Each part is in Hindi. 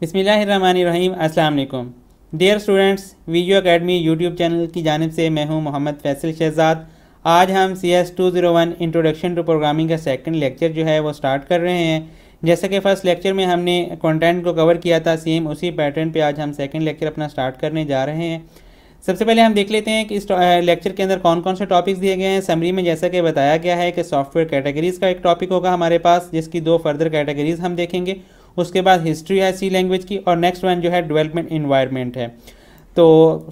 बिसमीम अल्लाम dear students video academy YouTube channel की जानब से मैं हूं मोहम्मद फैसल शहजाद आज हम C S two zero one introduction to programming का सेकंड लेक्चर जो है वो स्टार्ट कर रहे हैं जैसा कि फर्स्ट लेक्चर में हमने कंटेंट को कवर किया था सेम उसी पैटर्न पे आज हम सेकंड लेक्चर अपना स्टार्ट करने जा रहे हैं सबसे पहले हम देख लेते हैं कि इस लेक्चर के अंदर कौन कौन से टॉपिक्स दिए गए हैं समरी में जैसा कि बताया गया है कि सॉफ्टवेयर कैटेगरीज़ का एक टॉपिक होगा हमारे पास जिसकी दो फर्दर कैटेगरीज़ हम देखेंगे उसके बाद हिस्ट्री है सी लैंग्वेज की और नेक्स्ट वन जो है डेवलपमेंट इन्वायरमेंट है तो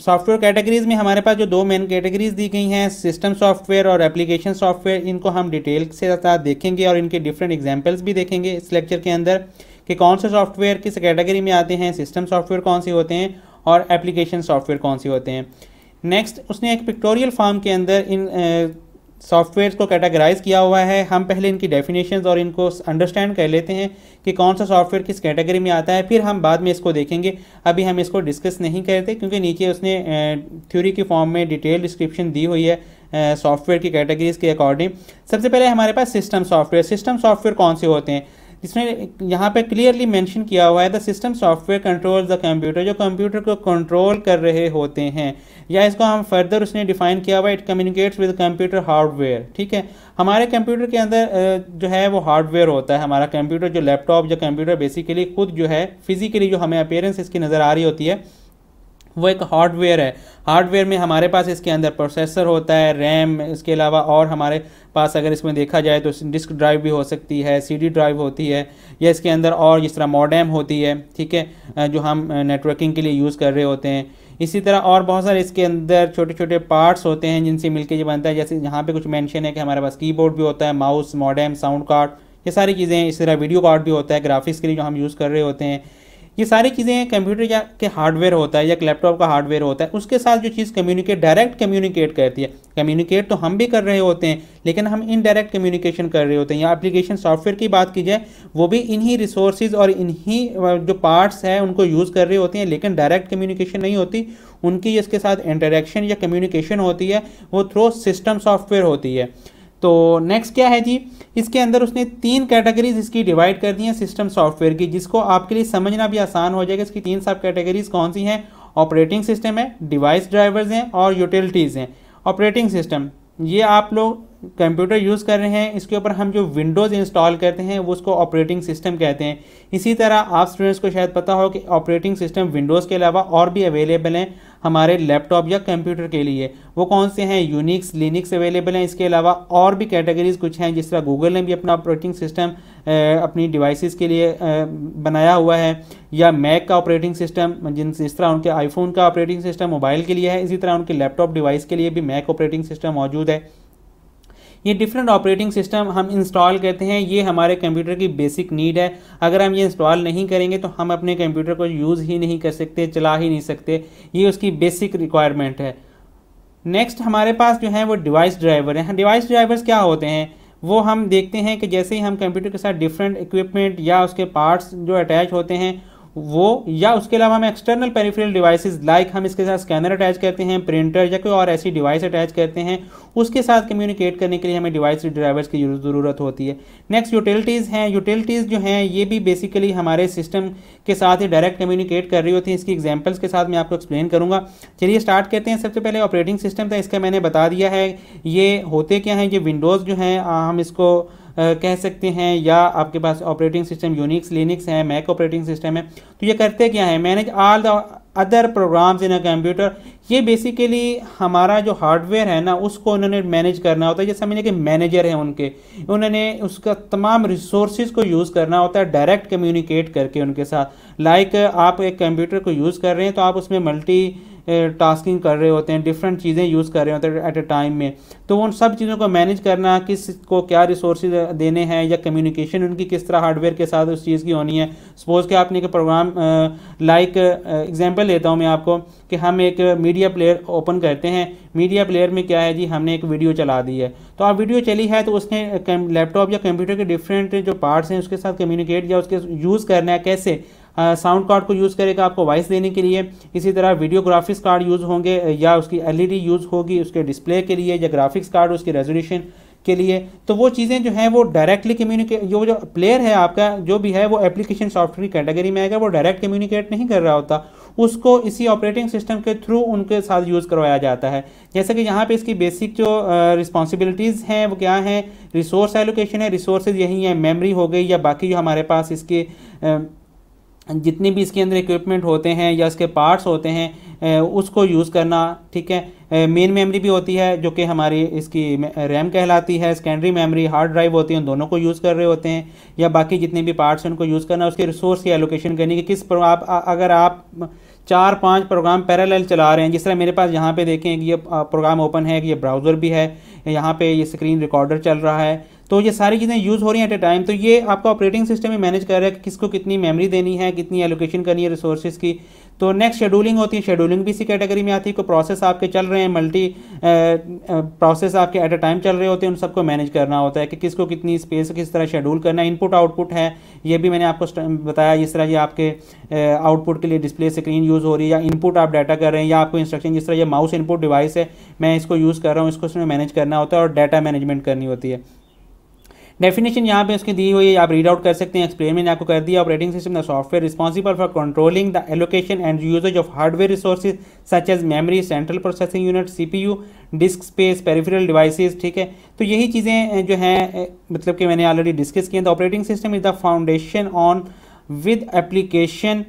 सॉफ्टवेयर कैटेगरीज में हमारे पास जो दो मेन कैटेगरीज दी गई हैं सिस्टम सॉफ्टवेयर और एप्लीकेशन सॉफ्टवेयर इनको हम डिटेल से साथ देखेंगे और इनके डिफरेंट एग्जाम्पल्स भी देखेंगे इस लेक्चर के अंदर कि कौन से सॉफ्टवेयर किस कैटेगरी में आते हैं सिस्टम सॉफ्टवेयर कौन से होते हैं और एप्लीकेशन सॉफ्टवेयर कौन से होते हैं नेक्स्ट उसने एक पिक्टोरियल फॉर्म के अंदर इन सॉफ्टवेयर को कैटेगराइज किया हुआ है हम पहले इनकी डेफिनेशन और इनको अंडरस्टैंड कर लेते हैं कि कौन सा सॉफ्टवेयर किस कैटेगरी में आता है फिर हम बाद में इसको देखेंगे अभी हम इसको डिस्कस नहीं करते क्योंकि नीचे उसने थ्योरी के फॉर्म में डिटेल डिस्क्रिप्शन दी हुई है सॉफ्टवेयर की कैटेगरीज के अकॉर्डिंग सबसे पहले हमारे पास सिस्टम सॉफ्टवेयर सिस्टम सॉफ्टवेयर कौन से होते हैं इसमें यहाँ पे क्लियरली मेंशन किया हुआ है the system software control the computer जो कंप्यूटर को कंट्रोल कर रहे होते हैं या इसको हम फर्दर उसने डिफाइन किया हुआ it communicates with computer hardware ठीक है हमारे कंप्यूटर के अंदर जो है वो हार्डवेयर होता है हमारा कंप्यूटर जो लैपटॉप जो कंप्यूटर बेसिकली खुद जो है फिजिकली जो हमें अपेयरेंस इसकी नज़र आ रही होती है वो एक हार्डवेयर है हार्डवेयर में हमारे पास इसके अंदर प्रोसेसर होता है रैम इसके अलावा और हमारे पास अगर इसमें देखा जाए तो डिस्क ड्राइव भी हो सकती है सीडी ड्राइव होती है या इसके अंदर और जिस तरह मॉडेम होती है ठीक है जो हम नेटवर्किंग के लिए यूज़ कर रहे होते हैं इसी तरह और बहुत सारे इसके अंदर छोटे छोटे पार्ट्स होते हैं जिनसे मिलके ये बनता है जैसे यहाँ पर कुछ मैंशन है कि हमारे पास की भी होता है माउस मॉडेम साउंड कार्ड ये सारी चीज़ें इसी तरह वीडियो कार्ड भी होता है ग्राफिक्स के लिए जो हम यूज़ कर रहे होते हैं ये सारी चीज़ें हैं कंप्यूटर या के हार्डवेयर होता है या लैपटॉप का हार्डवेयर होता है उसके साथ जो चीज़ कम्युनिकेट डायरेक्ट कम्युनिकेट करती है कम्युनिकेट तो हम भी कर रहे होते हैं लेकिन हम इनडायरेक्ट कम्युनिकेशन कर रहे होते हैं या एप्लीकेशन सॉफ्टवेयर की बात की जाए वो भी इन्हीं रिसोर्सेज और इन्हीं जो पार्ट्स हैं उनको यूज़ कर रहे होते हैं लेकिन डायरेक्ट कम्युनिकेशन नहीं होती उनकी इसके साथ इंटरेक्शन या कम्युनिकेशन होती है वो थ्रू सिस्टम सॉफ्टवेयर होती है तो नेक्स्ट क्या है जी इसके अंदर उसने तीन कैटेगरीज इसकी डिवाइड कर दी हैं सिस्टम सॉफ्टवेयर की जिसको आपके लिए समझना भी आसान हो जाएगा इसकी तीन सब कैटेगरीज कौन सी हैं ऑपरेटिंग सिस्टम है डिवाइस ड्राइवर्स हैं और यूटिलिटीज़ हैं ऑपरेटिंग सिस्टम ये आप लोग कंप्यूटर यूज़ कर रहे हैं इसके ऊपर हम जो विंडोज़ इंस्टॉल करते हैं वो उसको ऑपरेटिंग सिस्टम कहते हैं इसी तरह आप स्टूडेंट्स को शायद पता हो कि ऑपरेटिंग सिस्टम विंडोज़ के अलावा और भी अवेलेबल हैं हमारे लैपटॉप या कंप्यूटर के लिए वो कौन से हैं यूनिक्स लिनिक्स अवेलेबल हैं इसके अलावा और भी कैटेगरीज कुछ हैं जिस तरह गूगल ने भी अपना ऑपरेटिंग सिस्टम अपनी डिवाइसेस के लिए बनाया हुआ है या मैक का ऑपरेटिंग सिस्टम जिन जिस तरह उनके आईफोन का ऑपरेटिंग सिस्टम मोबाइल के लिए है इसी तरह उनके लैपटॉप डिवाइस के लिए भी मैक ऑपरेटिंग सिस्टम मौजूद है ये डिफरेंट ऑपरेटिंग सिस्टम हम इंस्टॉल करते हैं ये हमारे कंप्यूटर की बेसिक नीड है अगर हम ये इंस्टॉल नहीं करेंगे तो हम अपने कंप्यूटर को यूज़ ही नहीं कर सकते चला ही नहीं सकते ये उसकी बेसिक रिक्वायरमेंट है नेक्स्ट हमारे पास जो है वो डिवाइस ड्राइवर हैं डिवाइस ड्राइवर्स क्या होते हैं वो हम देखते हैं कि जैसे ही हम कंप्यूटर के साथ डिफरेंट इक्विपमेंट या उसके पार्ट्स जो अटैच होते हैं वो या उसके अलावा हम एक्सटर्नल पेरिफेरल डिवाइसेस लाइक हम इसके साथ स्कैनर अटैच करते हैं प्रिंटर या कोई और ऐसी डिवाइस अटैच करते हैं उसके साथ कम्युनिकेट करने के लिए हमें डिवाइस ड्राइवर्स की ज़रूरत होती है नेक्स्ट यूटिलिटीज़ हैं यूटिलिटीज़ जो हैं ये भी बेसिकली हमारे सिस्टम के साथ ही डायरेक्ट कम्युनिकेट कर रही होती हैं इसकी एग्जाम्पल्स के साथ मैं आपको एक्सप्लेन करूँगा चलिए स्टार्ट करते हैं सबसे पहले ऑपरेटिंग सिस्टम था इसका मैंने बता दिया है ये होते क्या हैं ये विंडोज़ जो हैं हम इसको कह सकते हैं या आपके पास ऑपरेटिंग सिस्टम यूनिक्स लिनिक्स है मैक ऑपरेटिंग सिस्टम है तो ये करते क्या है manage all the other programs in a computer ये बेसिकली हमारा जो हार्डवेयर है ना उसको उन्होंने मैनेज करना होता है ये समझने के मैनेजर हैं उनके उन्होंने उसका तमाम रिसोर्स को यूज़ करना होता है डायरेक्ट कम्युनिकेट करके उनके साथ लाइक like, आप एक कंप्यूटर को यूज़ कर रहे हैं तो आप उसमें मल्टी टास्किंग कर रहे होते हैं डिफरेंट चीज़ें यूज़ कर रहे होते हैं एट ए टाइम में तो उन सब चीज़ों को मैनेज करना किस को क्या रिसोर्स देने हैं या कम्युनिकेशन उनकी किस तरह हार्डवेयर के साथ उस चीज़ की होनी है सपोज़ कि आपने एक प्रोग्राम लाइक एग्जाम्पल लेता हूँ मैं आपको कि हम एक मीडिया प्लेयर ओपन करते हैं मीडिया प्लेयर में क्या है जी हमने एक वीडियो चला दी है तो आप वीडियो चली है तो उसने लैपटॉप या कंप्यूटर के डिफरेंट जो पार्ट्स हैं उसके साथ कम्युनिकेट या उसके यूज़ करना है कैसे साउंड कार्ड को यूज़ करेगा आपको वॉइस देने के लिए इसी तरह वीडियो ग्राफिक्स कार्ड यूज़ होंगे या उसकी एलईडी यूज़ होगी उसके डिस्प्ले के लिए या ग्राफिक्स कार्ड उसके रेजोल्यूशन के लिए तो वो चीज़ें जो हैं वो डायरेक्टली कम्युनिकेट जो जो प्लेयर है आपका जो भी है वो एप्लीकेशन सॉफ्टवेयर की कैटेगरी में आएगा वो डायरेक्ट कम्युनिकेट नहीं कर रहा होता उसको इसी ऑपरेटिंग सिस्टम के थ्रू उनके साथ यूज़ करवाया जाता है जैसे कि यहाँ पे इसकी बेसिक जो रिस्पॉन्सिबिलिटीज़ हैं वो क्या हैं रिसोर्स एलोकेशन है रिसोर्सेज यही है मेमरी हो गई या बाकी जो हमारे पास इसके uh, जितने भी इसके अंदर इक्विपमेंट होते हैं या इसके पार्ट्स होते हैं उसको यूज़ करना ठीक है मेन मेमोरी भी होती है जो कि हमारी इसकी रैम कहलाती है सेकेंडरी मेमोरी हार्ड ड्राइव होती है उन दोनों को यूज़ कर रहे होते हैं या बाकी जितने भी पार्ट्स हैं उनको यूज़ करना उसके रिसोर्स की एलोकेशन करनी कि किस पर आप अगर आप चार पांच प्रोग्राम पैरेलल चला रहे हैं जिस तरह मेरे पास यहाँ पे देखें कि ये प्रोग्राम ओपन है कि ये ब्राउज़र भी है यहाँ पे ये स्क्रीन रिकॉर्डर चल रहा है तो ये सारी चीज़ें यूज़ हो रही हैं एट ए टाइम तो ये आपका ऑपरेटिंग सिस्टम ही मैनेज कर रहा है कि किसको कितनी मेमोरी देनी है कितनी एलोकेशन करनी है रिसोर्सेज की तो नेक्स्ट शेड्यूलिंग होती है शेड्यूलिंग भी इसी कैटेगरी में आती है कोई प्रोसेस आपके चल रहे हैं मल्टी प्रोसेस आपके एट अ टाइम चल रहे होते हैं उन सबको मैनेज करना होता है कि किसको कितनी स्पेस किस तरह शेड्यूल करना है इनपुट आउटपुट है ये भी मैंने आपको बताया इस तरह ये आपके आउटपुट के लिए डिस्प्ले स्क्रीन यूज़ हो रही है या इनपुट आप डाटा कर रहे हैं या आपको इंस्ट्रक्शन जिस तरह ये माउस इनपुट डिवाइस है मैं इसको यूज़ कर रहा हूँ इसको उसमें मैनेज करना होता है और डाटा मैनेजमेंट करनी होती है डेफिनेशन यहाँ पे उसके दी हुई है आप रीड आउट कर सकते हैं एक्सप्लेन मैंने आपको कर दिया operating system the software responsible for controlling the allocation and usage of hardware resources such as memory central processing unit CPU disk space peripheral devices ठीक है तो यही चीज़ें जो हैं मतलब कि मैंने ऑलरेडी डिस्कस किए the operating system is the foundation on with application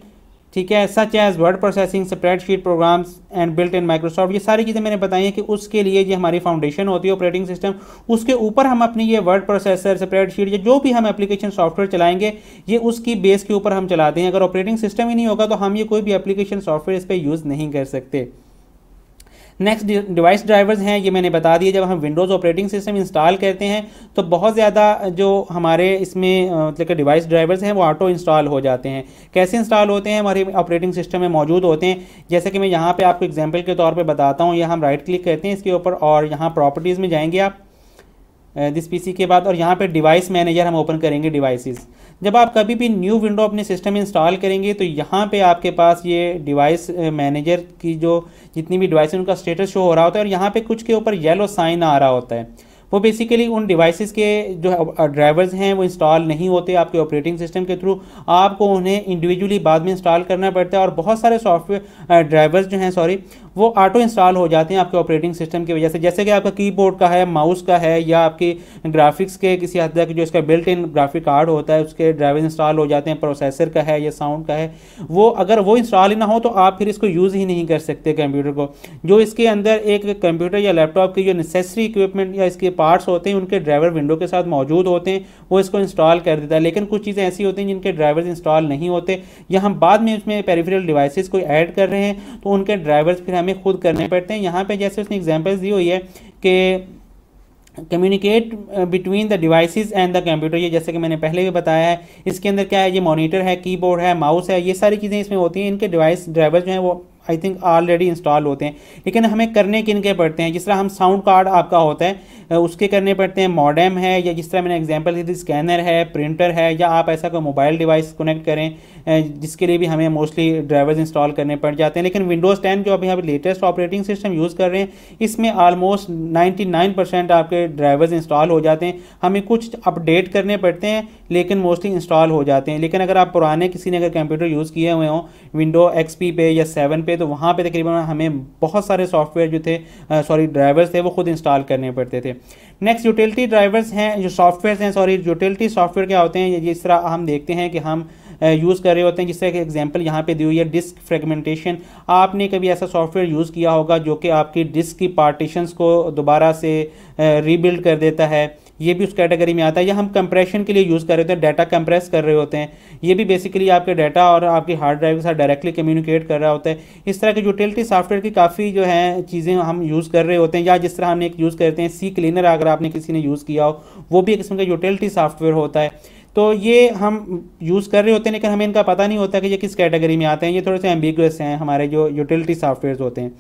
ठीक है such as word processing spreadsheet programs and built in Microsoft ये सारी चीज़ें मैंने बताई हैं कि उसके लिए ये हमारी फाउंडेशन होती है ऑपरेटिंग सिस्टम उसके ऊपर हम अपनी ये वर्ड प्रोसेसर स्प्रेडशीट या जो भी हम एप्लीकेशन सॉफ्टवेयर चलाएंगे ये उसकी बेस के ऊपर हम चलाते हैं अगर ऑपरेटिंग सिस्टम ही नहीं होगा तो हम ये कोई भी एप्लीकेशन सॉफ्टवेयर इस पर यूज़ नहीं कर सकते नेक्स्ट डिवाइस ड्राइवर्स हैं ये मैंने बता दिए जब हम विंडोज़ ऑपरेटिंग सिस्टम इंस्टॉल करते हैं तो बहुत ज़्यादा जो हमारे इसमें मतलब के डिवाइस ड्राइवर्स हैं वो ऑटो इंस्टॉल हो जाते हैं कैसे इंस्टॉल होते हैं हमारे ऑपरेटिंग सिस्टम में मौजूद होते हैं जैसे कि मैं यहाँ पर आपको एग्जाम्पल के तौर पर बताता हूँ या हम राइट क्लिक करते हैं इसके ऊपर और यहाँ प्रॉपर्टीज़ में जाएंगे आप दिस पीसी के बाद और यहाँ पे डिवाइस मैनेजर हम ओपन करेंगे डिवाइसेस जब आप कभी भी न्यू विंडो अपने सिस्टम इंस्टॉल करेंगे तो यहाँ पे आपके पास ये डिवाइस मैनेजर की जो जितनी भी डिवाइस उनका स्टेटस शो हो रहा होता है और यहाँ पे कुछ के ऊपर येलो साइन आ रहा होता है वो बेसिकली उन डिवाइसेस के जो ड्राइवर्स हैं वो इंस्टॉल नहीं होते आपके ऑपरेटिंग सिस्टम के थ्रू आपको उन्हें इंडिविजुअली बाद में इंस्टॉल करना पड़ता है और बहुत सारे सॉफ्टवेयर ड्राइवर्स जो हैं सॉरी वो ऑटो इंस्टॉल हो जाते हैं आपके ऑपरेटिंग सिस्टम की वजह से जैसे कि आपका कीबोर्ड का है माउस का है या आपके ग्राफिक्स के किसी हद तक जो इसका बिल्ट इन ग्राफिक कार्ड होता है उसके ड्राइवर इंस्टॉल हो जाते हैं प्रोसेसर का है या साउंड का है वो अगर वो इंस्टॉल ही ना हो तो आप फिर इसको यूज़ ही नहीं कर सकते कंप्यूटर को जो इसके अंदर एक कंप्यूटर या लैपटॉप की जो नेसेसरी इक्विपमेंट या इसके पार्ट्स होते हैं उनके ड्राइवर विंडो के साथ मौजूद होते हैं वो इसको इंस्टॉल कर देता है लेकिन कुछ चीज़ें ऐसी होती हैं जिनके ड्राइवर्स इंस्टॉल नहीं होते या हम बाद में उसमें पेरीफेरल डिवाइसिस को ऐड कर रहे हैं तो उनके ड्राइवर्स फिर हम हमें खुद करने पड़ते हैं यहाँ पे जैसे उसने एग्जांपल्स दी हुई है कि communicate between the devices and the computer ये जैसे कि मैंने पहले भी बताया है इसके अंदर क्या है ये मॉनिटर है कीबोर्ड है माउस है ये सारी चीज़ें इसमें होती हैं इनके डिवाइस ड्राइवर जो हैं वो आई थिंक ऑलरेडी इंस्टॉल होते हैं लेकिन हमें करने किन के पड़ते हैं जिस तरह हम साउंड कार्ड आपका होता है उसके करने पड़ते हैं मॉडेम है या जिस तरह मैंने एग्जाम्पल दी थी स्कैनर है प्रिंटर है या आप ऐसा कोई मोबाइल डिवाइस कनेक्ट करें जिसके लिए भी हमें मोस्टली ड्राइवर्स इंस्टॉल करने पड़ जाते हैं लेकिन विंडोज़ टेन जो अभी हम लेटेस्ट ऑपरेटिंग सिस्टम यूज़ कर रहे हैं इसमें आलमोस्ट नाइन्टी नाइन परसेंट आपके ड्राइवर्स इंस्टॉल हो जाते हैं हमें कुछ अपडेट करने पड़ते हैं लेकिन मोस्टली इंस्टॉल हो जाते हैं लेकिन अगर आप पुराने किसी ने अगर कंप्यूटर यूज़ किए हुए हों विंडो एक्सपी पे या सेवन पे गए तो वहाँ पे तकरीबन हमें बहुत सारे सॉफ्टवेयर जो थे सॉरी ड्राइवर्स थे वो खुद इंस्टॉल करने पड़ते थे नेक्स्ट यूटिलिटी ड्राइवर्स हैं जो सॉफ्टवेयर हैं सॉरी यूटिलिटी सॉफ्टवेयर क्या होते हैं जिस तरह हम देखते हैं कि हम यूज़ कर रहे होते हैं जिससे एक एग्जाम्पल यहाँ पे दी हुई है डिस्क फ्रेगमेंटेशन आपने कभी ऐसा सॉफ्टवेयर यूज़ किया होगा जो कि आपकी डिस्क की पार्टीशंस को दोबारा से रीबिल्ड कर देता है ये भी उस कैटेगरी में आता है या हम कंप्रेशन के लिए यूज़ कर रहे होते हैं डाटा कंप्रेस कर रहे होते हैं ये भी बेसिकली आपके डाटा और आपकी हार्ड ड्राइव के साथ डायरेक्टली कम्युनिकेट कर रहा होता है इस तरह के यूटिलिटी सॉफ्टवेयर की काफ़ी जो है चीज़ें हम यूज़ कर रहे होते हैं या जिस तरह हम एक यूज़ करते हैं सी क्लीनर अगर आपने किसी ने यूज़ किया हो वो भी एक किस्म का यूटिलिटी सॉफ्टवेयर होता है तो ये हम यूज़ कर रहे होते हैं लेकिन हमें इनका पता नहीं होता कि ये किस कैटेगरी में आते हैं ये थोड़े से एम्बिगस हैं हमारे जो यूटिलिटी सॉफ्टवेयर होते हैं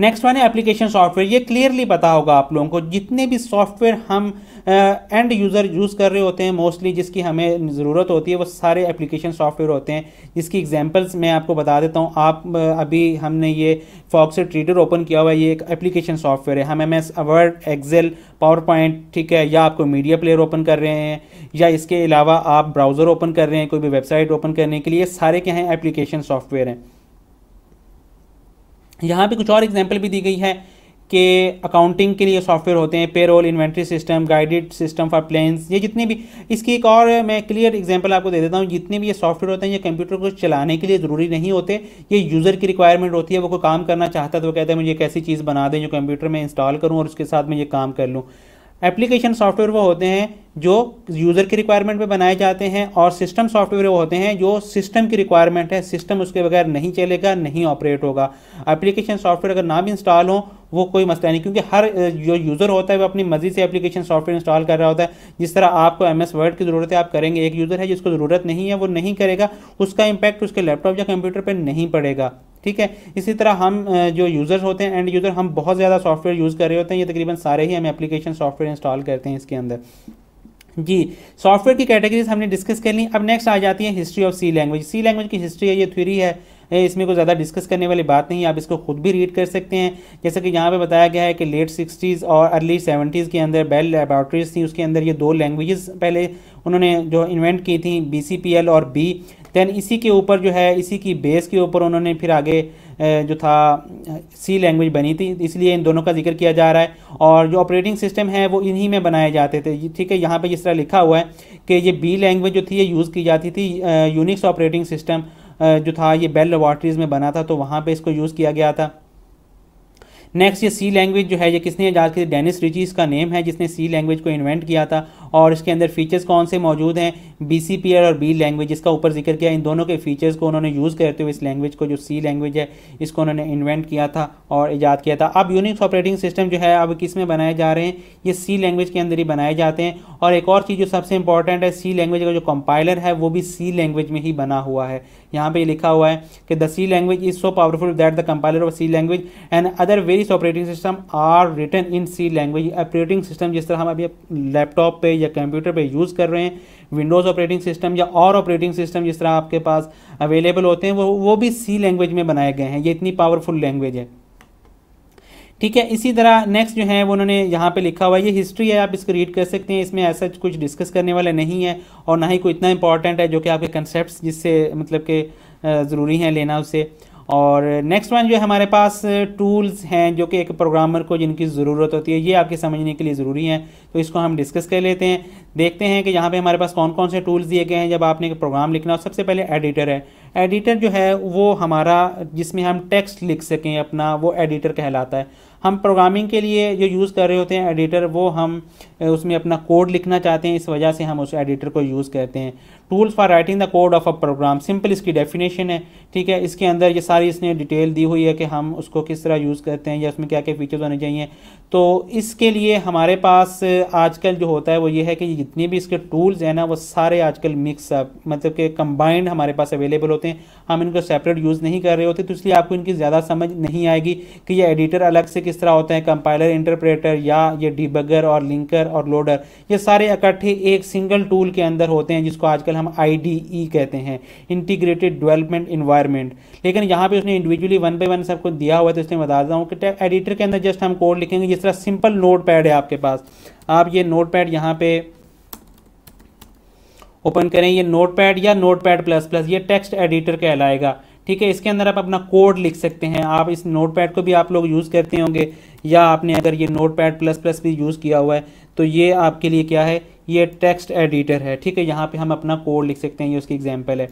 नेक्स्ट वन है एप्लीकेशन सॉफ्टवेयर ये क्लियरली पता होगा आप लोगों को जितने भी सॉफ्टवेयर हम एंड यूज़र यूज़ कर रहे होते हैं मोस्टली जिसकी हमें ज़रूरत होती है वो सारे एप्लीकेशन सॉफ्टवेयर होते हैं जिसकी एग्जांपल्स मैं आपको बता देता हूँ आप अभी हमने ये फॉक्स ट्रीडर ओपन किया हुआ है ये एक एप्लीकेशन सॉफ्टवेयर है हम M S Word Excel PowerPoint ठीक है या आपको मीडिया प्लेयर ओपन कर रहे हैं या इसके अलावा आप ब्राउज़र ओपन कर रहे हैं कोई भी वेबसाइट ओपन करने के लिए सारे क्या हैं एप्लीकेशन सॉफ्टवेयर हैं यहाँ पे कुछ और एग्जाम्पल भी दी गई है कि अकाउंटिंग के लिए सॉफ्टवेयर होते हैं payroll inventory system guided system for planes ये जितने भी इसकी एक और मैं क्लियर एग्जांपल आपको दे देता हूँ जितने भी ये सॉफ्टवेयर होते हैं ये कंप्यूटर को चलाने के लिए ज़रूरी नहीं होते ये यूज़र की रिक्वायरमेंट होती है वो कोई काम करना चाहता है तो वो कहता है मुझे एक ऐसी चीज़ बना दें जो कंप्यूटर में इंस्टॉल करूँ और उसके साथ मैं ये काम कर लूँ एप्लीकेशन सॉफ्टवेयर वो होते हैं जो यूज़र की रिक्वायरमेंट पे बनाए जाते हैं और सिस्टम सॉफ्टवेयर वो होते हैं जो सिस्टम की रिक्वायरमेंट है सिस्टम उसके बगैर नहीं चलेगा नहीं ऑपरेट होगा एप्लीकेशन सॉफ्टवेयर अगर ना भी इंस्टॉल हो वो कोई मसला नहीं क्योंकि हर जो यूज़र होता है वो अपनी मर्ज़ी से एप्लीकेशन सॉफ्टवेयर इंस्टॉल कर रहा होता है जिस तरह आपको एम एस वर्ड की ज़रूरत है आप करेंगे एक यूज़र है जिसको ज़रूरत नहीं है वो नहीं करेगा उसका इम्पैक्ट उसके लैपटॉप या कंप्यूटर पर नहीं पड़ेगा ठीक है इसी तरह हम जो यूज़र्स होते हैं एंड यूज़र हम बहुत ज़्यादा सॉफ्टवेयर यूज़ कर रहे होते हैं ये तकरीबन सारे ही हम एप्लीकेशन सॉफ्टवेयर इंस्टॉल करते हैं इसके अंदर जी सॉफ्टवेयर की कैटेगरीज हमने डिस्कस कर ली अब नेक्स्ट आ जाती है history of C language C language की हिस्ट्री है ये थ्योरी है इसमें कोई ज़्यादा डिस्कस करने वाली बात नहीं है आप इसको खुद भी रीड कर सकते हैं जैसे कि यहाँ पे बताया गया है कि लेट सिक्सटीज़ और अर्ली सेवेंटीज़ के अंदर बेल लेबॉर्ट्रीज थी उसके अंदर ये दो लैंग्वेजेस पहले उन्होंने जो इन्वेंट की थी बी और बी दैन इसी के ऊपर जो है इसी की बेस के ऊपर उन्होंने फिर आगे जो था सी लैंग्वेज बनी थी इसलिए इन दोनों का जिक्र किया जा रहा है और जो ऑपरेटिंग सिस्टम है वो इन्हीं में बनाए जाते थे ठीक है यहाँ पे जिस तरह लिखा हुआ है कि ये बी लैंग्वेज जो थी ये यूज़ की जाती थी यूनिक्स ऑपरेटिंग सिस्टम जो था ये बेल लेबॉर्ट्रीज़ में बना था तो वहाँ पर इसको यूज़ किया गया था नेक्स्ट ये सी लैंग्वेज जो है ये किसने याद की डेनिस रिची इसका नेम है जिसने सी लैंग्वेज को इन्वेंट किया था और इसके अंदर फीचर्स कौन से मौजूद हैं बी सी पी एल और बी लैंग्वेज इसका ऊपर जिक्र किया इन दोनों के फीचर्स को उन्होंने यूज़ करते हुए इस लैंग्वेज को जो सी लैंग्वेज है इसको उन्होंने इन्वेंट किया था और ईजाद किया था अब यूनिक्स ऑपरेटिंग सिस्टम जो है अब किस में बनाए जा रहे हैं ये सी लैंग्वेज के अंदर ही बनाए जाते हैं और एक और चीज़ जो सबसे इंपॉर्टेंट है सी लैंग्वेज का जो कंपाइलर है वो भी सी लैंग्वेज में ही बना हुआ है यहाँ पे लिखा हुआ है कि the C language is so powerful that the compiler of C language and other various operating system are written in C language operating system जिस तरह हम अभी लैपटॉप पे या कंप्यूटर पे यूज़ कर रहे हैं विंडोज़ ऑपरेटिंग सिस्टम या और ऑपरेटिंग सिस्टम जिस तरह आपके पास अवेलेबल होते हैं वो वो भी सी लैंग्वेज में बनाए गए हैं ये इतनी पावरफुल लैंग्वेज है ठीक है इसी तरह नेक्स्ट जो है वो उन्होंने यहाँ पे लिखा हुआ है ये हिस्ट्री है आप इसको रीड कर सकते हैं इसमें ऐसा कुछ डिस्कस करने वाला नहीं है और ना ही कोई इतना इंपॉर्टेंट है जो कि आपके कंसेप्ट जिससे मतलब के ज़रूरी हैं लेना उसे और नेक्स्ट वन जो है हमारे पास टूल्स uh, हैं जो कि एक प्रोग्रामर को जिनकी ज़रूरत होती है ये आपके समझने के लिए ज़रूरी हैं तो इसको हम डिस्कस कर लेते हैं देखते हैं कि यहाँ पे हमारे पास कौन कौन से टूल्स दिए गए हैं जब आपने एक प्रोग्राम लिखना हो सबसे पहले एडिटर है एडिटर जो है वो हमारा जिसमें हम टेक्स्ट लिख सकें अपना वो एडिटर कहलाता है हम प्रोग्रामिंग के लिए जो यूज़ कर रहे होते हैं एडिटर वो हम uh, उसमें अपना कोड लिखना चाहते हैं इस वजह से हम उस एडिटर को यूज़ करते हैं tools for writing the code of a program simple इसकी डेफिनेशन है ठीक है इसके अंदर ये सारी इसने डिटेल दी हुई है कि हम उसको किस तरह यूज़ करते हैं या उसमें क्या क्या फीचर्स होने चाहिए तो इसके लिए हमारे पास आजकल जो होता है वो ये है कि जितने भी इसके टूल्स हैं ना वो सारे आजकल मिक्स अप मतलब कि कंबाइंड हमारे पास अवेलेबल होते हैं हम इनको सेपरेट यूज़ नहीं कर रहे होते तो इसलिए आपको इनकी ज़्यादा समझ नहीं आएगी कि ये एडिटर अलग से किस तरह होते हैं कंपाइलर इंटरप्रेटर या ये डिबगर और लिंकर और लोडर ये सारे इकट्ठे एक सिंगल टूल के अंदर होते हैं जिसको आजकल हम आई e कहते हैं इंटीग्रेटेड डेवलपमेंट इन्वायरमेंट लेकिन यहाँ पे उसने इंडिविजुअली वन बाई वन सबको दिया हुआ है तो इसलिए बता रहा हूँ कि एडिटर के अंदर जस्ट हम कोड लिखेंगे जिस तरह सिंपल नोट पैड है आपके पास आप ये नोट पैड यहाँ पे ओपन करें ये नोट पैड या नोट पैड प्लस प्लस ये टेक्स्ट एडिटर कहलाएगा ठीक है इसके अंदर आप अपना कोड लिख सकते हैं आप इस नोट पैड को भी आप लोग यूज़ करते होंगे या आपने अगर ये नोट पैड प्लस प्लस भी यूज़ किया हुआ है तो ये आपके लिए क्या है ये टेक्स्ट एडिटर है ठीक है यहाँ पे हम अपना कोड लिख सकते हैं ये उसकी एग्जाम्पल है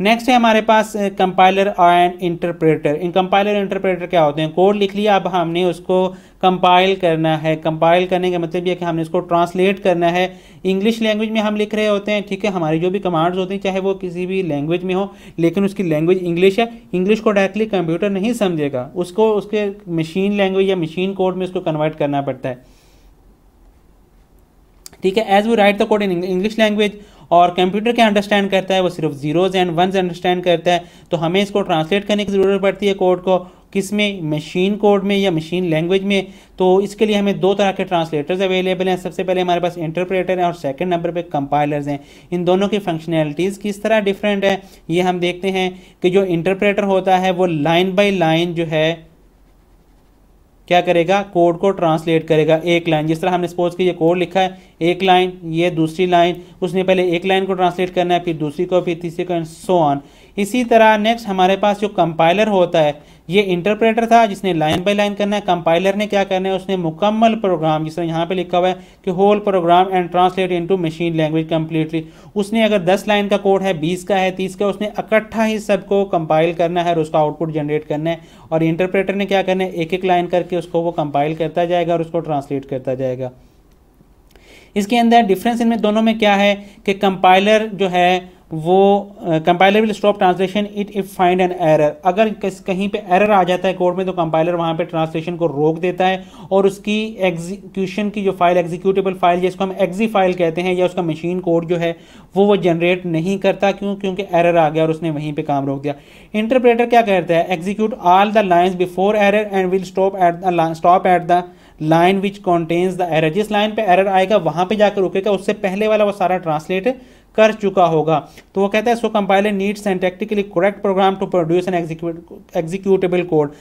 नेक्स्ट है हमारे पास कंपाइलर एंड इंटरप्रेटर इन कंपाइलर इंटरप्रेटर क्या होते हैं कोड लिख लिया अब हमने उसको कंपाइल करना है कंपाइल करने का मतलब यह कि हमने इसको ट्रांसलेट करना है इंग्लिश लैंग्वेज में हम लिख रहे होते हैं ठीक है हमारी जो भी कमांड्स होते हैं चाहे वो किसी भी लैंग्वेज में हो लेकिन उसकी लैंग्वेज इंग्लिश है इंग्लिश को डायरेक्टली कंप्यूटर नहीं समझेगा उसको उसके मशीन लैंग्वेज या मशीन कोड में उसको कन्वर्ट करना पड़ता है ठीक है as we write the code in English language और कंप्यूटर क्या अंडरस्टैंड करता है वो सिर्फ जीरोज़ एंड वन अंडरस्टैंड करता है तो हमें इसको ट्रांसलेट करने की ज़रूरत पड़ती है कोड को किस में मशीन कोड में या मशीन लैंग्वेज में तो इसके लिए हमें दो तरह के ट्रांसलेटर्स अवेलेबल हैं सबसे पहले हमारे पास इंटरप्रेटर हैं और सेकंड नंबर पे कंपाइलर्स हैं इन दोनों की फंक्शनैलिटीज़ किस तरह डिफरेंट है ये हम देखते हैं कि जो इंटरप्रेटर होता है वो लाइन बाई लाइन जो है क्या करेगा कोड को ट्रांसलेट करेगा एक लाइन जिस तरह हमने सपोज की ये कोड लिखा है एक लाइन ये दूसरी लाइन उसने पहले एक लाइन को ट्रांसलेट करना है फिर दूसरी को फिर तीसरी को सो ऑन इसी तरह नेक्स्ट हमारे पास जो कंपाइलर होता है ये इंटरप्रेटर था जिसने लाइन बाय लाइन करना है कंपाइलर ने क्या करना है उसने मुकम्मल प्रोग्राम जिस तरह यहाँ पे लिखा हुआ है कि whole program and translate into machine language completely उसने अगर 10 लाइन का कोड है 20 का है 30 का उसने इकट्ठा ही सबको कंपाइल करना है और उसका आउटपुट जनरेट करना है और इंटरप्रेटर ने क्या करना है एक एक लाइन करके उसको वो कंपाइल करता जाएगा और उसको ट्रांसलेट करता जाएगा इसके अंदर डिफरेंस इनमें दोनों में क्या है कि कंपाइलर जो है वो compiler will stop translation it if find an error अगर कहीं पे एरर आ जाता है कोड में तो कंपाइलर वहां पे ट्रांसलेशन को रोक देता है और उसकी एग्जीक्यूशन की जो फाइल एग्जीक्यूटेबल फाइल जिसको हम एग्जी फाइल कहते हैं या उसका मशीन कोड जो है वो वो जनरेट नहीं करता क्यों क्योंकि एरर आ गया और उसने वहीं पर काम रोक दिया इंटरप्रेटर क्या करता है execute all the lines before error and will stop at stop at the line which contains the error जिस लाइन पे एरर आएगा वहां पे जाकर रुकेगा उससे पहले वाला वो सारा ट्रांसलेट कर चुका होगा तो वो कहता है so compiler need syntactically correct program to produce an executable code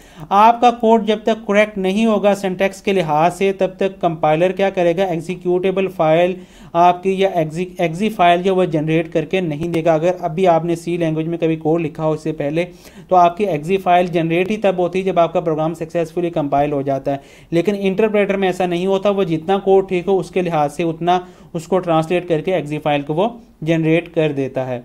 आपका कोड जब तक करेक्ट नहीं होगा सेंटेक्स के लिहाज से तब तक कंपाइलर क्या करेगा एग्जीक्यूटेबल फाइल आपकी या एग्जी एग्जी फाइल जो वह जनरेट करके नहीं देगा अगर अभी आपने सी लैंग्वेज में कभी कोड लिखा हो इससे पहले तो आपकी एग्जी फाइल जनरेट ही तब होती है जब आपका प्रोग्राम सक्सेसफुली कंपाइल हो जाता है लेकिन इंटरप्रेटर में ऐसा नहीं होता वो जितना कोड ठीक हो उसके लिहाज से उतना उसको ट्रांसलेट करके एक्जी फाइल को वो जनरेट कर देता है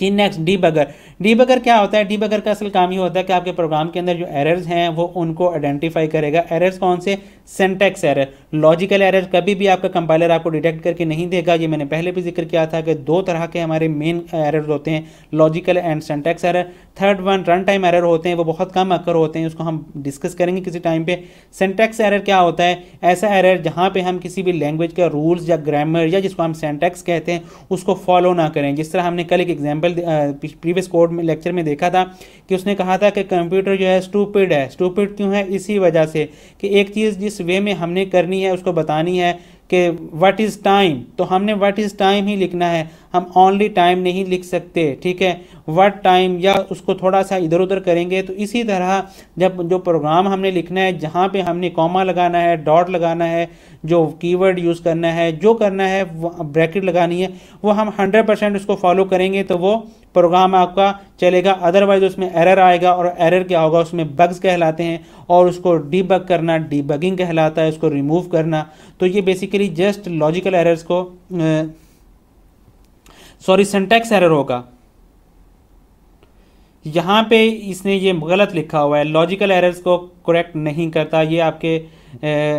जी नेक्स्ट डीबगर डीबगर क्या होता है डीबगर का असल काम ये होता है कि आपके प्रोग्राम के अंदर जो एरर्स हैं वो उनको आइडेंटिफाई करेगा एरर्स कौन से सेंटेक्स एरर लॉजिकल एरर कभी भी आपका कंपाइलर आपको डिटेक्ट करके नहीं देगा ये मैंने पहले भी जिक्र किया था कि दो तरह के हमारे मेन एरर होते हैं logical and syntax error third one run time error होते हैं वो बहुत कम अक्कर होते हैं उसको हम डिस्कस करेंगे किसी टाइम पे सेंटेक्स एरर क्या होता है ऐसा एरर जहाँ पे हम किसी भी लैंग्वेज का रूल्स या ग्रामर या जिसको हम सेंटेक्स कहते हैं उसको फॉलो ना करें जिस तरह हमने कल एक एग्जाम्पल एग्जाम्पल प्रीवियस कोर्ट में लेक्चर में देखा था कि उसने कहा था कि कंप्यूटर जो है स्टूपिड है स्टूपिड क्यों है इसी वजह से कि एक चीज़ जिस वे में हमने करनी है उसको बतानी है कि व्हाट इज़ टाइम तो हमने व्हाट इज़ टाइम ही लिखना है हम ऑनली टाइम नहीं लिख सकते ठीक है वट टाइम या उसको थोड़ा सा इधर उधर करेंगे तो इसी तरह जब जो प्रोग्राम हमने लिखना है जहाँ पे हमने कॉमा लगाना है डॉट लगाना है जो कीवर्ड यूज़ करना है जो करना है ब्रैकेट लगानी है वो हम 100 परसेंट उसको फॉलो करेंगे तो वो प्रोग्राम आपका चलेगा अदरवाइज उसमें एरर आएगा और एरर क्या होगा उसमें बग्स कहलाते हैं और उसको डीबग करना डीबगिंग कहलाता है उसको रिमूव करना तो ये बेसिकली जस्ट लॉजिकल एरर्स को सॉरी सेंटेक्स एरर होगा यहाँ पे इसने ये गलत लिखा हुआ है लॉजिकल एरर्स को करेक्ट नहीं करता ये आपके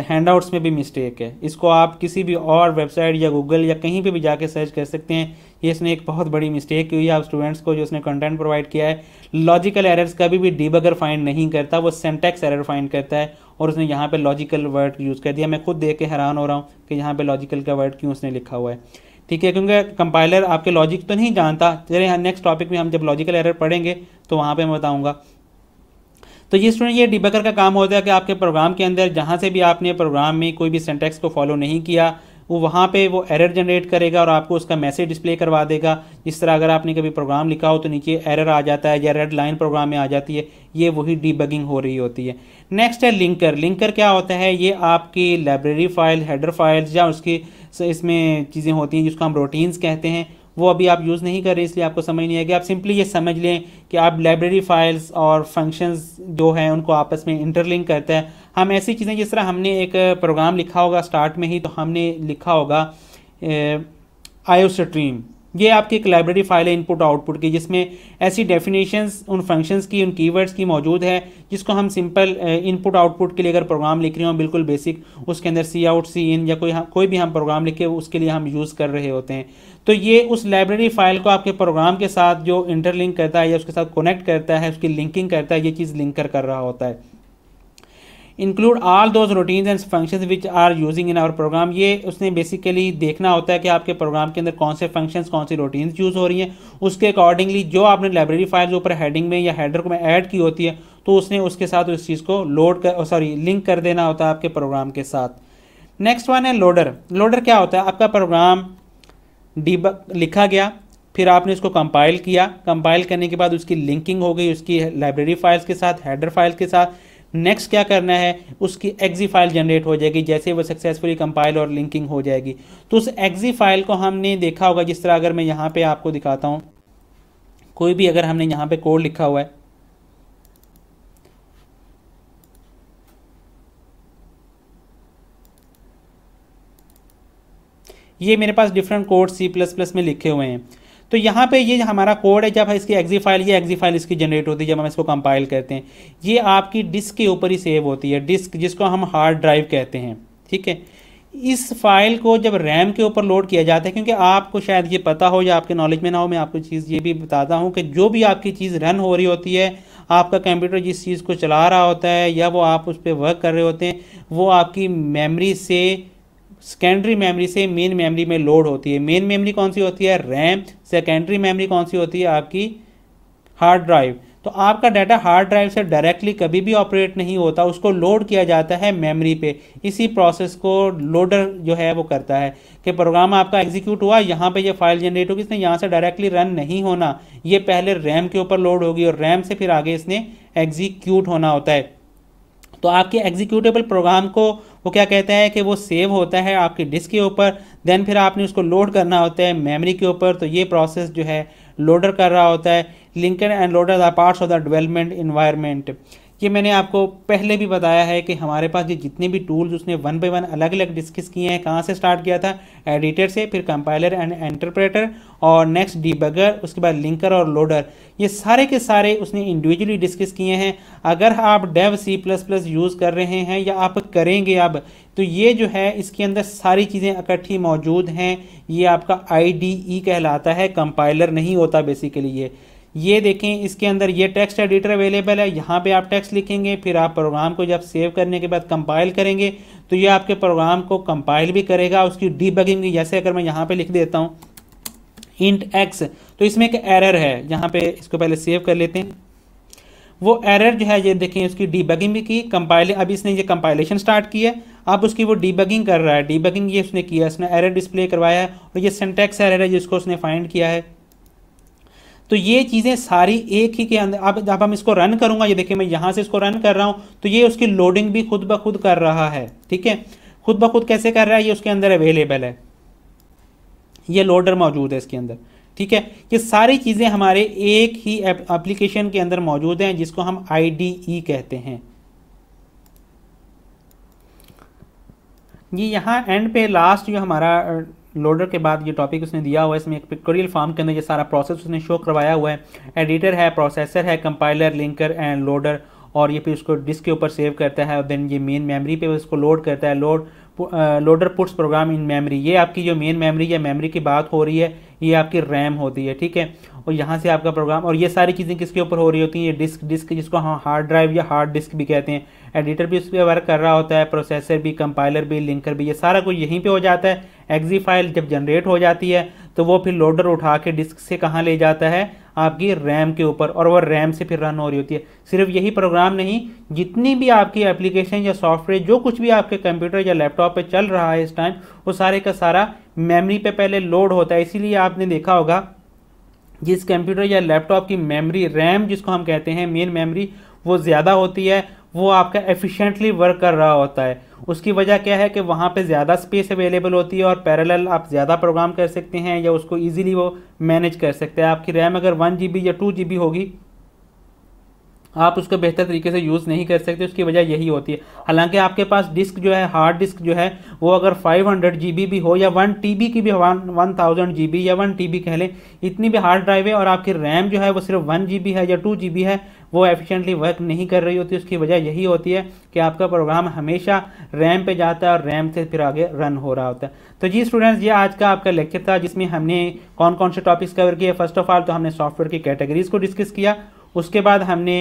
हैंडआउट्स में भी मिस्टेक है इसको आप किसी भी और वेबसाइट या गूगल या कहीं पे भी जाके सर्च कर सकते हैं ये इसने एक बहुत बड़ी मिस्टेक हुई है आप स्टूडेंट्स को जो इसने कंटेंट प्रोवाइड किया है लॉजिकल एरर्स कभी भी डीबगर फाइंड नहीं करता वो सेंटेक्स एरर फाइंड करता है और उसने यहाँ पर लॉजिकल वर्ड यूज़ कर दिया मैं खुद देख के हैरान हो रहा हूँ कि यहाँ पर लॉजिकल का वर्ड क्यों उसने लिखा हुआ है ठीक है क्योंकि कंपाइलर आपके लॉजिक तो नहीं जानता चलिए नेक्स्ट टॉपिक में हम जब लॉजिकल एरर पढ़ेंगे तो वहाँ पर मैं बताऊँगा तो ये स्टूडेंट ये डिबकर का काम होता है कि आपके प्रोग्राम के अंदर जहाँ से भी आपने प्रोग्राम में कोई भी सेंटेक्स को फॉलो नहीं किया वो वहाँ पे वो एरर जनरेट करेगा और आपको उसका मैसेज डिस्प्ले करवा देगा जिस तरह अगर आपने कभी प्रोग्राम लिखा हो तो नीचे एरर आ जाता है या रेड लाइन प्रोग्राम में आ जाती है ये वही डीबगिंग हो रही होती है नेक्स्ट है लिंकर लिंकर क्या होता है ये आपकी लाइब्रेरी फाइल हेडर फाइल्स या उसकी इसमें चीज़ें होती हैं जिसको हम रोटीन्स कहते हैं वो अभी आप यूज़ नहीं कर रहे इसलिए आपको समझ नहीं आएगी आप सिंपली ये समझ लें कि आप लाइब्रेरी फाइल्स और फंक्शंस जो हैं उनको आपस में इंटरलिंक करते हैं हम ऐसी चीज़ें जिस तरह हमने एक प्रोग्राम लिखा होगा स्टार्ट में ही तो हमने लिखा होगा आयो स्ट्रीम ये आपकी एक लाइब्रेरी फाइल है इनपुट आउटपुट की जिसमें ऐसी डेफिनेशंस उन फंक्शंस की उन कीवर्ड्स की मौजूद है जिसको हम सिंपल इनपुट आउटपुट के लिए अगर प्रोग्राम लिख रहे हो बिल्कुल बेसिक उसके अंदर सी आउट सी इन या कोई कोई भी हम प्रोग्राम लिखे उसके लिए हम यूज़ कर रहे होते हैं तो ये उस लाइब्रेरी फाइल को आपके प्रोग्राम के साथ जो इंटरलिंक करता है या उसके साथ कनेक्ट करता है उसकी लिंकिंग करता है ये चीज़ लिंक कर रहा होता है include all those routines and function which are using in our program ये उसने बेसिकली देखना होता है कि आपके प्रोग्राम के अंदर कौन से फंक्शन कौन सी रूटीन्स यूज़ हो रही हैं उसके अकॉर्डिंगली जो आपने लाइब्रेरी फाइल ऊपर हेडिंग में या हेडर में ऐड की होती है तो उसने उसके साथ उस चीज़ को लोड कर सॉरी oh, लिंक कर देना होता है आपके प्रोग्राम के साथ नेक्स्ट वन है लोडर लोडर क्या होता है आपका प्रोग्राम डीब लिखा गया फिर आपने इसको कंपाइल किया कंपाइल करने के बाद उसकी लिंकिंग हो गई उसकी लाइब्रेरी फाइल्स के साथ हेडर फाइल्स के साथ नेक्स्ट क्या करना है उसकी एग्जी फाइल जनरेट हो जाएगी जैसे वो सक्सेसफुली कंपाइल और लिंकिंग हो जाएगी तो उस एग्जी फाइल को हमने देखा होगा जिस तरह अगर मैं यहाँ पे आपको दिखाता हूँ कोई भी अगर हमने यहाँ पे कोड लिखा हुआ है ये मेरे पास different code C plus plus में लिखे हुए हैं तो यहाँ पे ये हमारा कोड है जब इसकी एग्जी फाइल ये एग्जी फाइल इसकी जनरेट होती है जब हम इसको कंपाइल करते हैं ये आपकी डिस्क के ऊपर ही सेव होती है डिस्क जिसको हम हार्ड ड्राइव कहते हैं ठीक है इस फाइल को जब रैम के ऊपर लोड किया जाता है क्योंकि आपको शायद ये पता हो या आपके नॉलेज में ना हो मैं आपको चीज़ ये भी बताता हूँ कि जो भी आपकी चीज़ रन हो रही होती है आपका कंप्यूटर जिस चीज़ को चला रहा होता है या वो आप उस पर वर्क कर रहे होते हैं वो आपकी मेमरी से सेकेंडरी मेमोरी से मेन मेमोरी में लोड होती है मेन मेमोरी कौन सी होती है रैम सेकेंडरी मेमोरी कौन सी होती है आपकी हार्ड ड्राइव तो आपका डाटा हार्ड ड्राइव से डायरेक्टली कभी भी ऑपरेट नहीं होता उसको लोड किया जाता है मेमोरी पे इसी प्रोसेस को लोडर जो है वो करता है कि प्रोग्राम आपका एग्जीक्यूट हुआ यहाँ पे ये फाइल जनरेट होगी इसने यहाँ से डायरेक्टली रन नहीं होना ये पहले रैम के ऊपर लोड होगी और रैम से फिर आगे इसने एग्जीक्यूट होना होता है तो आपके एग्जीक्यूटेबल प्रोग्राम को वो क्या कहता है कि वो सेव होता है आपकी डिस्क के ऊपर देन फिर आपने उसको लोड करना होता है मेमोरी के ऊपर तो ये प्रोसेस जो है लोडर कर रहा होता है linked and loader the parts of the development environment ये मैंने आपको पहले भी बताया है कि हमारे पास ये जितने भी टूल्स उसने वन बाई वन अलग अलग डिस्कस किए हैं कहाँ से स्टार्ट किया था एडिटर से फिर कंपाइलर एंड एंटरप्रेटर और नेक्स्ट डिबगर उसके बाद लिंकर और लोडर ये सारे के सारे उसने इंडिविजुअली डिस्कस किए हैं अगर आप Dev C plus plus use कर रहे हैं या आप करेंगे अब तो ये जो है इसके अंदर सारी चीज़ें इकट्ठी मौजूद हैं ये आपका आई कहलाता है कंपाइलर नहीं होता बेसिकली ये ये देखें इसके अंदर ये टेक्स्ट एडिटर अवेलेबल है यहाँ पे आप टेक्स्ट लिखेंगे फिर आप प्रोग्राम को जब सेव करने के बाद कंपाइल करेंगे तो ये आपके प्रोग्राम को कंपाइल भी करेगा उसकी डीबगिंग जैसे अगर मैं यहाँ पे लिख देता हूँ इंट एक्स तो इसमें एक एरर है यहाँ पे इसको पहले सेव कर लेते हैं वो एरर जो है ये देखें उसकी डीबगिंग भी की कंपाइल अभी इसने ये कंपाइलेशन स्टार्ट किया है अब उसकी वो डीबगिंग कर रहा है डीबगिंग ये उसने किया उसने एरर डिस्प्ले करवाया है और ये सेंटेक्स एरर है जिसको उसने फाइंड किया है तो ये चीज़ें सारी एक ही के अंदर अब जब हम इसको रन करूँगा ये देखिए मैं यहाँ से इसको रन कर रहा हूँ तो ये उसकी लोडिंग भी खुद ब खुद कर रहा है ठीक है खुद ब खुद कैसे कर रहा है ये उसके अंदर अवेलेबल है ये लोडर मौजूद है इसके अंदर ठीक है ये सारी चीज़ें हमारे एक ही एप्लीकेशन के अंदर मौजूद हैं जिसको हम आई कहते हैं ये यहाँ एंड पे लास्ट जो हमारा लोडर के बाद ये टॉपिक उसने दिया हुआ है इसमें एक पिक्टोरियल फॉर्म के अंदर ये सारा प्रोसेस उसने शो करवाया हुआ है एडिटर है प्रोसेसर है कंपाइलर लिंकर एंड लोडर और ये फिर उसको डिस्क के ऊपर सेव करता है और देन ये मेन मेमोरी पे उसको लोड करता है load loader puts program in memory ये आपकी जो मेन मेमोरी या मेमोरी की बात हो रही है ये आपकी रैम होती है ठीक है और यहाँ से आपका प्रोग्राम और ये सारी चीज़ें किसके ऊपर हो रही होती हैं ये डिस्क डिस्क जिसको हम हार्ड ड्राइव या हार्ड डिस्क भी कहते हैं एडिटर भी उस पर वर्क कर रहा होता है प्रोसेसर भी कंपाइलर भी लिंकर भी ये सारा कुछ यहीं पर हो जाता है एक्जी फाइल जब जनरेट हो जाती है तो वो फिर लोडर उठा के डिस्क से कहाँ ले जाता है आपकी रैम के ऊपर और वह रैम से फिर रन हो रही होती है सिर्फ यही प्रोग्राम नहीं जितनी भी आपकी एप्लीकेशन या सॉफ्टवेयर जो कुछ भी आपके कंप्यूटर या लैपटॉप पर चल रहा है इस टाइम वो सारे का सारा मेमोरी पे पहले लोड होता है इसीलिए आपने देखा होगा जिस कंप्यूटर या लैपटॉप की मेमोरी रैम जिसको हम कहते हैं मेन मेमोरी वो ज़्यादा होती है वो आपका एफिशिएंटली वर्क कर रहा होता है उसकी वजह क्या है कि वहाँ पे ज़्यादा स्पेस अवेलेबल होती है और पैरेलल आप ज़्यादा प्रोग्राम कर सकते हैं या उसको इजीली वो मैनेज कर सकते हैं आपकी रैम अगर वन जी या टू जी होगी आप उसको बेहतर तरीके से यूज़ नहीं कर सकते उसकी वजह यही होती है हालांकि आपके पास डिस्क जो है हार्ड डिस्क जो है वो अगर 500 हंड्रेड भी हो या 1 टी की भी वन वन थाउजेंड जी या 1 टी कह लें इतनी भी हार्ड ड्राइव है और आपकी रैम जो है वो सिर्फ 1 जी है या 2 जी है वो एफिशिएंटली वर्क नहीं कर रही होती उसकी वजह यही होती है कि आपका प्रोग्राम हमेशा रैम पे जाता है और रैम से फिर आगे रन हो रहा होता है तो जी स्टूडेंट्स ये आज का आपका लेक्चर था जिसमें हमने कौन कौन से टॉपिक्स कवर किए फर्स्ट ऑफ ऑल तो हमने सॉफ्टवेयर की कैटेगरीज को डिस्कस किया उसके बाद हमने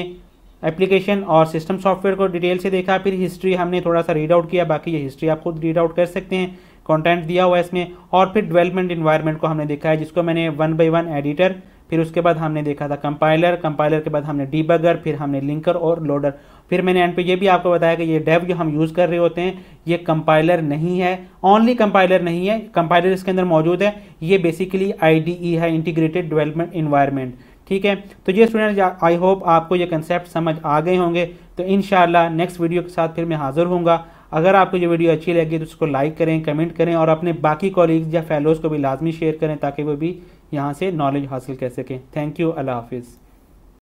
एप्लीकेशन और सिस्टम सॉफ्टवेयर को डिटेल से देखा फिर हिस्ट्री हमने थोड़ा सा रीड आउट किया बाकी ये हिस्ट्री आप खुद रीड आउट कर सकते हैं कंटेंट दिया हुआ है इसमें और फिर डेवलपमेंट इन्वायरमेंट को हमने देखा है जिसको मैंने वन बाई वन एडिटर फिर उसके बाद हमने देखा था कंपाइलर कंपाइलर के बाद हमने डीबगर फिर हमने लिंकर और लोडर फिर मैंने एंड पे ये भी आपको बताया कि ये डेव जो हम यूज़ कर रहे होते हैं ये कंपाइलर नहीं है ओनली कंपाइलर नहीं है कंपाइलर इसके अंदर मौजूद है ये बेसिकली आई है इंटीग्रेटेड डेवलपमेंट इन्वायरमेंट ठीक है तो ये स्टूडेंट आई होप आपको ये कंसेप्ट समझ आ गए होंगे तो इन नेक्स्ट वीडियो के साथ फिर मैं हाजिर हूँगा अगर आपको ये वीडियो अच्छी लगी तो उसको लाइक करें कमेंट करें और अपने बाकी कॉलीग्स या फेलोज़ को भी लाजमी शेयर करें ताकि वो भी यहाँ से नॉलेज हासिल कर सकें थैंक यू अल्लाह हाफिज़